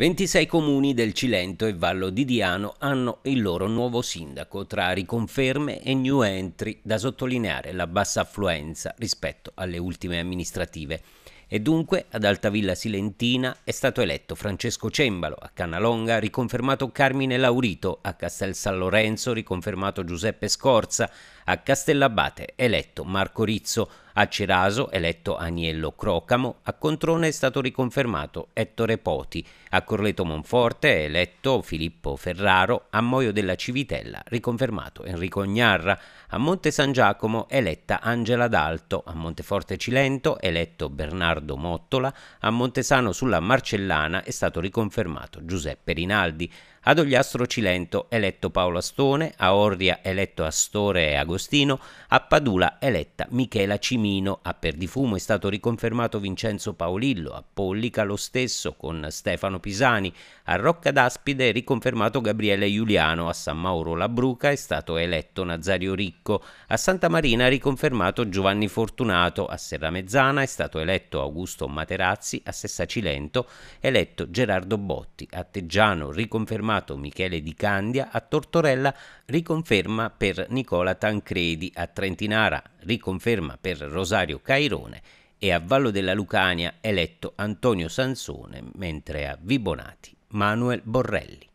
26 comuni del Cilento e Vallo di Diano hanno il loro nuovo sindaco, tra riconferme e new entry, da sottolineare la bassa affluenza rispetto alle ultime amministrative. E dunque ad Altavilla Silentina è stato eletto Francesco Cembalo, a Canalonga riconfermato Carmine Laurito, a Castel San Lorenzo riconfermato Giuseppe Scorza, a Castellabate eletto Marco Rizzo, a Ciraso, eletto Agnello Crocamo, a Controne è stato riconfermato Ettore Poti, a Corleto Monforte è eletto Filippo Ferraro, a Moio della Civitella riconfermato Enrico Gnarra, a Monte San Giacomo eletta Angela D'Alto, a Monteforte Cilento eletto Bernardo Mottola, a Montesano sulla Marcellana è stato riconfermato Giuseppe Rinaldi, ad Ogliastro Cilento eletto Paolo Astone, a Orria eletto Astore Agostino, a Padula eletta Michela Cimini Nino a Perdifumo è stato riconfermato Vincenzo Paolillo, a Pollica lo stesso con Stefano Pisani, a Rocca d'Aspide è riconfermato Gabriele Giuliano, a San Mauro la Bruca è stato eletto Nazario Ricco, a Santa Marina è riconfermato Giovanni Fortunato, a Serramezzana è stato eletto Augusto Materazzi, a Sessa Cilento Sessacilento eletto Gerardo Botti, a Teggiano riconfermato Michele Di Candia, a Tortorella riconferma per Nicola Tancredi, a Trentinara riconferma per Rosario Cairone e a Vallo della Lucania eletto Antonio Sansone, mentre a Vibonati Manuel Borrelli.